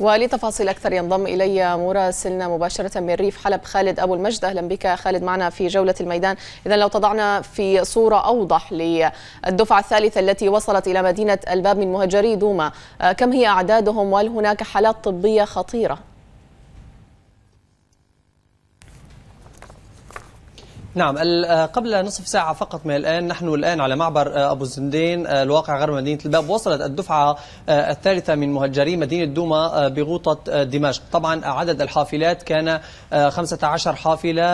ولتفاصيل أكثر ينضم إلي مراسلنا مباشرة من ريف حلب خالد أبو المجد أهلا بك خالد معنا في جولة الميدان إذا لو تضعنا في صورة أوضح للدفعة الثالثة التي وصلت إلى مدينة الباب من مهجري دوما آه، كم هي أعدادهم وهل هناك حالات طبية خطيرة؟ نعم آه، قبل نصف ساعة فقط من الآن نحن الآن على معبر آه، أبو الزندين آه، الواقع غرب مدينة الباب وصلت الدفعة الثالثة من مهجري مدينة دوما بغوطة دمشق طبعا عدد الحافلات كان 15 حافلة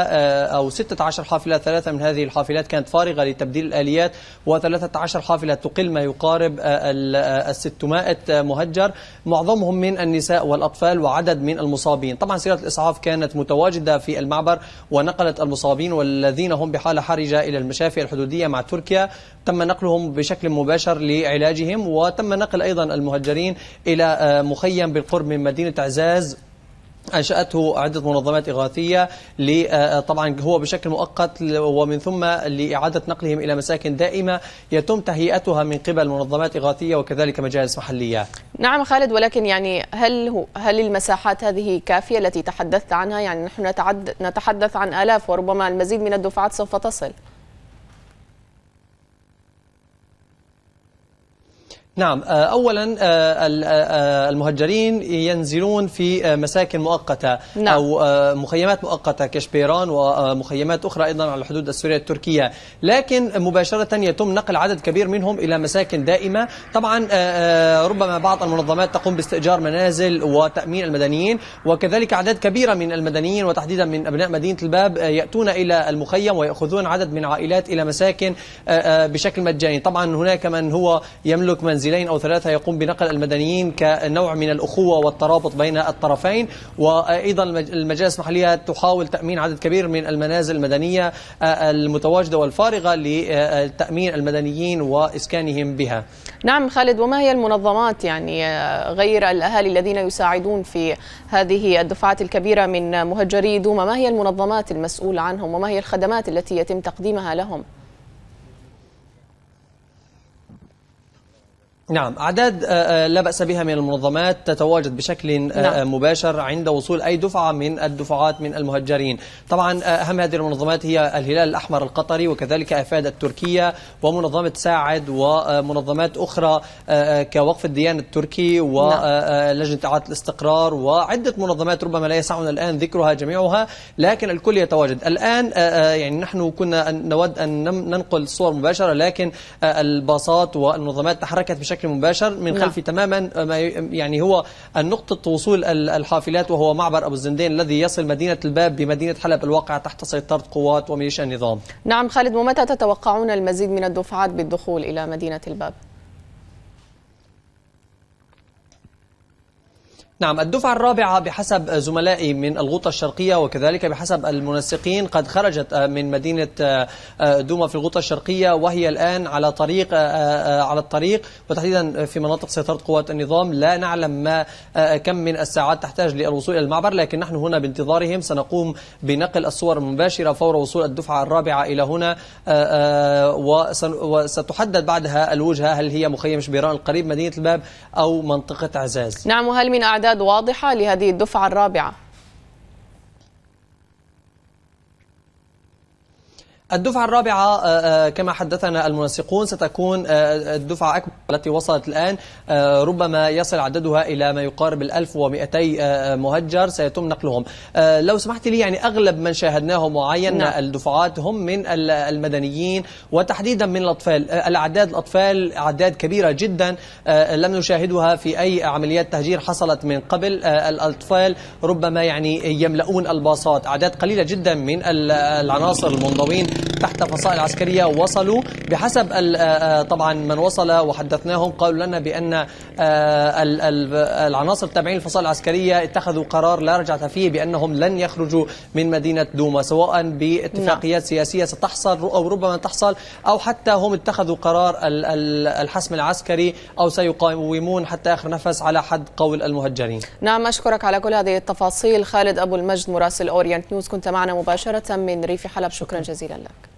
أو 16 حافلة ثلاثة من هذه الحافلات كانت فارغة لتبديل الآليات و13 حافلة تقل ما يقارب ال 600 مهجر معظمهم من النساء والأطفال وعدد من المصابين طبعا سيارة الإسعاف كانت متواجدة في المعبر ونقلت المصابين وال الذين هم بحالة حرجة إلى المشافي الحدودية مع تركيا تم نقلهم بشكل مباشر لعلاجهم وتم نقل أيضا المهجرين إلى آه، مخيم بالقرب من مدينة عزاز أنشأته عدة منظمات إغاثية آه، طبعا هو بشكل مؤقت ومن ثم لإعادة نقلهم إلى مساكن دائمة يتم تهيئتها من قبل منظمات إغاثية وكذلك مجالس محلية نعم خالد ولكن يعني هل هو هل المساحات هذه كافية التي تحدثت عنها يعني نحن نتحدث عن آلاف وربما المزيد من الدفعات سوف تصل نعم آه، أولا آه، آه، المهجرين ينزلون في مساكن مؤقتة نعم. أو مخيمات مؤقتة كشبيران ومخيمات أخرى أيضا على الحدود السورية التركية لكن مباشرة يتم نقل عدد كبير منهم إلى مساكن دائمة طبعا ربما بعض المنظمات تقوم باستئجار منازل وتأمين المدنيين وكذلك أعداد كبيرة من المدنيين وتحديدا من أبناء مدينة الباب يأتون إلى المخيم ويأخذون عدد من عائلات إلى مساكن بشكل مجاني طبعا هناك من هو يملك منزل منزلين أو ثلاثة يقوم بنقل المدنيين كنوع من الأخوة والترابط بين الطرفين وأيضا المجالس المحلية تحاول تأمين عدد كبير من المنازل المدنية آه، المتواجدة والفارغة لتأمين المدنيين وإسكانهم بها نعم خالد وما هي المنظمات يعني آه، غير الأهالي الذين يساعدون في هذه الدفعات الكبيرة من مهجري دوما ما هي المنظمات المسؤولة عنهم وما هي الخدمات التي يتم تقديمها لهم؟ نعم أعداد آه، آه، لا بأس بها من المنظمات تتواجد بشكل آه، نعم. مباشر عند وصول أي دفعة من الدفعات من المهجرين طبعا أهم هذه المنظمات هي الهلال الأحمر القطري وكذلك أفاد التركية ومنظمة ساعد ومنظمات أخرى كوقف الديان التركي ولجنة نعم. إعادة الاستقرار وعدة منظمات ربما لا يسعنا الآن ذكرها جميعها لكن الكل يتواجد الآن يعني نحن كنا نود أن ننقل صور مباشرة لكن الباصات والمنظمات تحركت بشكل بشكل مباشر من نعم. خلفي نعم. تماما يعني هو النقطة وصول الحافلات وهو معبر أبو الزندين الذي يصل مدينة الباب بمدينة حلب الواقعة تحت سيطرة قوات وميليشيا النظام نعم خالد ومتى تتوقعون المزيد من الدفعات بالدخول إلى مدينة الباب؟ نعم الدفعة الرابعة بحسب زملائي من الغوطة الشرقية وكذلك بحسب المنسقين قد خرجت آه، من مدينة آه، آه، دوما في الغوطة الشرقية وهي الآن على طريق على الطريق وتحديدا في مناطق سيطرة قوات النظام لا نعلم ما كم من الساعات تحتاج للوصول إلى المعبر لكن نحن هنا بانتظارهم سنقوم بنقل الصور المباشرة فور وصول الدفعة الرابعة إلى هنا وستحدد بعدها الوجهة هل هي مخيم شبيران القريب مدينة الباب أو منطقة عزاز نعم وهل من أعداد أعداد واضحة لهذه الدفعة الرابعة؟ الدفعة الرابعة آه، آه، كما حدثنا المنسقون ستكون آه، الدفعة أكبر التي وصلت الآن آه، ربما يصل عددها إلى ما يقارب ال 1200 آه، آه، مهجر سيتم نقلهم لو سمحت لي يعني أغلب من شاهدناهم وعينا نعم. الدفعات هم من المدنيين وتحديدا من الأطفال الأعداد الأطفال أعداد كبيرة جدا لم نشاهدها في أي عمليات تهجير حصلت من قبل الأطفال ربما يعني يملؤون الباصات أعداد قليلة جدا من العناصر المنضوين تحت فصائل عسكرية وصلوا بحسب طبعا من وصل وحدد حدثناهم قالوا لنا بأن آه، العناصر التابعين للفصائل العسكرية اتخذوا قرار لا رجعة فيه بأنهم لن يخرجوا من مدينة دوما سواء باتفاقيات نعم. سياسية ستحصل أو ربما تحصل أو حتى هم اتخذوا قرار الحسم العسكري أو سيقاومون حتى آخر نفس على حد قول المهجرين نعم أشكرك على كل هذه التفاصيل خالد أبو المجد مراسل أورينت نيوز كنت معنا مباشرة من ريف حلب شكرا جزيلا لك